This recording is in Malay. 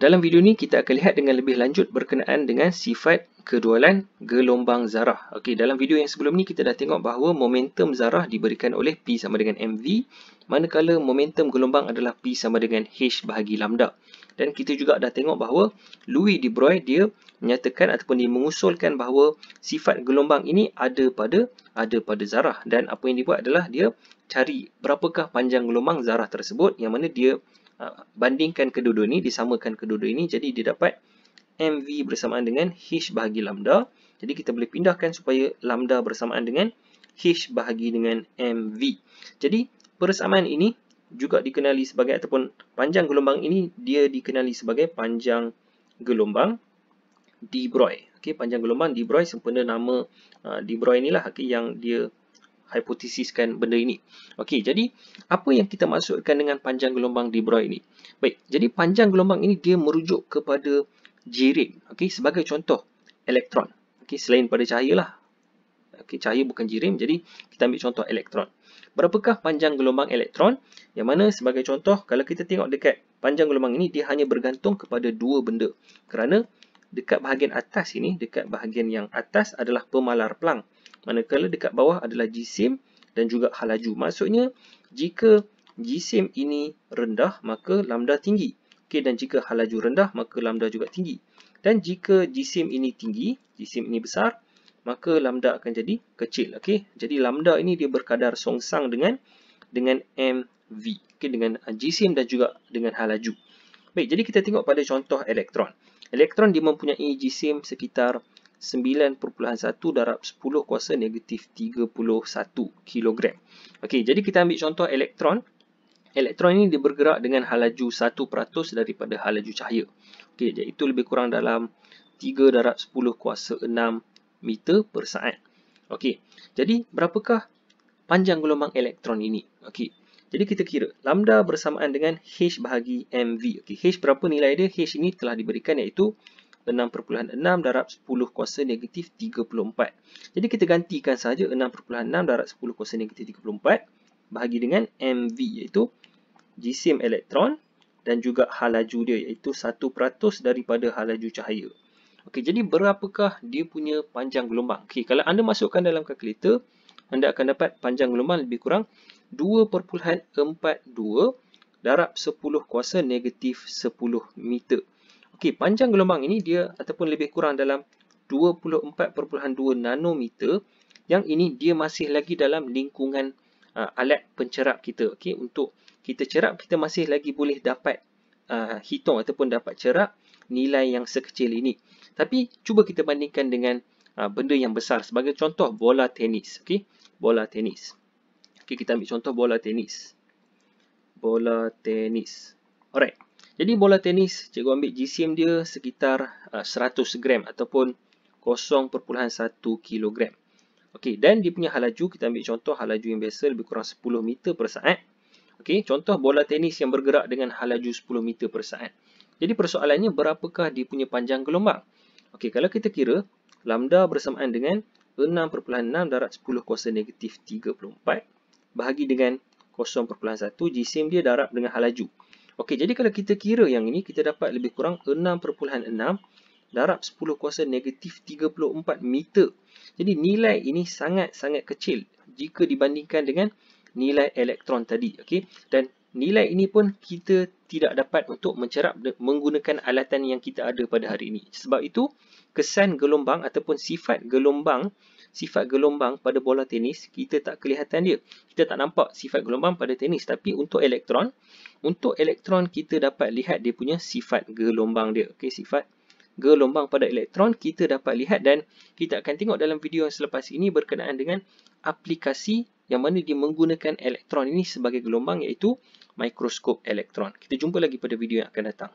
Dalam video ni kita akan lihat dengan lebih lanjut berkenaan dengan sifat kedualan gelombang zarah. Okey, dalam video yang sebelum ni kita dah tengok bahawa momentum zarah diberikan oleh P sama dengan MV manakala momentum gelombang adalah P sama dengan H bahagi lambda. Dan kita juga dah tengok bahawa Louis de Broglie dia menyatakan ataupun dia mengusulkan bahawa sifat gelombang ini ada pada ada pada zarah dan apa yang dibuat adalah dia cari berapakah panjang gelombang zarah tersebut yang mana dia bandingkan kedua-dua ni, disamakan kedua-dua ini, jadi dia dapat MV bersamaan dengan H bahagi lambda. Jadi kita boleh pindahkan supaya lambda bersamaan dengan H bahagi dengan MV. Jadi persamaan ini juga dikenali sebagai ataupun panjang gelombang ini dia dikenali sebagai panjang gelombang De Broglie. Okey, panjang gelombang De Broglie sempena nama uh, ah, De Broglie inilah okay, yang dia hipotesiskan benda ini. Okey, jadi apa yang kita maksudkan dengan panjang gelombang De Broglie ini? Baik, jadi panjang gelombang ini dia merujuk kepada jirim. Okey, sebagai contoh elektron. Okey, selain pada cahaya lah. Okey, cahaya bukan jirim. Jadi kita ambil contoh elektron. Berapakah panjang gelombang elektron? Yang mana sebagai contoh, kalau kita tengok dekat panjang gelombang ini, dia hanya bergantung kepada dua benda. Kerana dekat bahagian atas ini, dekat bahagian yang atas adalah pemalar pelang manakala dekat bawah adalah jisim dan juga halaju. Maksudnya, jika jisim ini rendah, maka lambda tinggi. Okey, dan jika halaju rendah, maka lambda juga tinggi. Dan jika jisim ini tinggi, jisim ini besar, maka lambda akan jadi kecil. Okey, jadi lambda ini dia berkadar songsang dengan dengan MV. Okey, dengan uh, jisim dan juga dengan halaju. Baik, jadi kita tengok pada contoh elektron. Elektron dia mempunyai jisim sekitar 9.1 darab 10 kuasa negatif 31 kilogram. Okey, jadi kita ambil contoh elektron. Elektron ini dia bergerak dengan halaju 1% daripada halaju cahaya. Okey, jadi itu lebih kurang dalam 3 darab 10 kuasa 6 meter per saat. Okey, jadi berapakah panjang gelombang elektron ini? Okey, jadi kita kira lambda bersamaan dengan H bahagi MV. Okey, H berapa nilai dia? H ini telah diberikan iaitu 6.6 darab 10 kuasa negatif 34. Jadi kita gantikan sahaja 6.6 darab 10 kuasa negatif 34 bahagi dengan MV iaitu jisim elektron dan juga halaju dia iaitu 1% daripada halaju cahaya. Okey, jadi berapakah dia punya panjang gelombang? Okey, kalau anda masukkan dalam kalkulator, anda akan dapat panjang gelombang lebih kurang 2.42 darab 10 kuasa negatif 10 meter. Okey, panjang gelombang ini dia ataupun lebih kurang dalam 24.2 nanometer. Yang ini dia masih lagi dalam lingkungan uh, alat pencerap kita. Okey, untuk kita cerap kita masih lagi boleh dapat uh, hitung ataupun dapat cerap nilai yang sekecil ini. Tapi cuba kita bandingkan dengan uh, benda yang besar sebagai contoh bola tenis. Okey, bola tenis. Okey, kita ambil contoh bola tenis. Bola tenis. Alright. Jadi bola tenis, cikgu ambil GCM dia sekitar uh, 100 gram ataupun 0.1 kilogram. Okey, dan dia punya halaju, kita ambil contoh halaju yang biasa lebih kurang 10 meter per saat. Okey, contoh bola tenis yang bergerak dengan halaju 10 meter per saat. Jadi persoalannya, berapakah dia punya panjang gelombang? Okey, kalau kita kira, lambda bersamaan dengan 6.6 darat 10 kuasa negatif 34 bahagi dengan 0.1 GCM dia darab dengan halaju. Okey, jadi kalau kita kira yang ini, kita dapat lebih kurang 6.6 darab 10 kuasa negatif 34 meter. Jadi nilai ini sangat-sangat kecil jika dibandingkan dengan nilai elektron tadi. Okey, dan nilai ini pun kita tidak dapat untuk mencerap menggunakan alatan yang kita ada pada hari ini. Sebab itu, kesan gelombang ataupun sifat gelombang sifat gelombang pada bola tenis, kita tak kelihatan dia. Kita tak nampak sifat gelombang pada tenis. Tapi untuk elektron, untuk elektron kita dapat lihat dia punya sifat gelombang dia. Okay, sifat gelombang pada elektron kita dapat lihat dan kita akan tengok dalam video yang selepas ini berkenaan dengan aplikasi yang mana dia menggunakan elektron ini sebagai gelombang iaitu mikroskop elektron. Kita jumpa lagi pada video yang akan datang.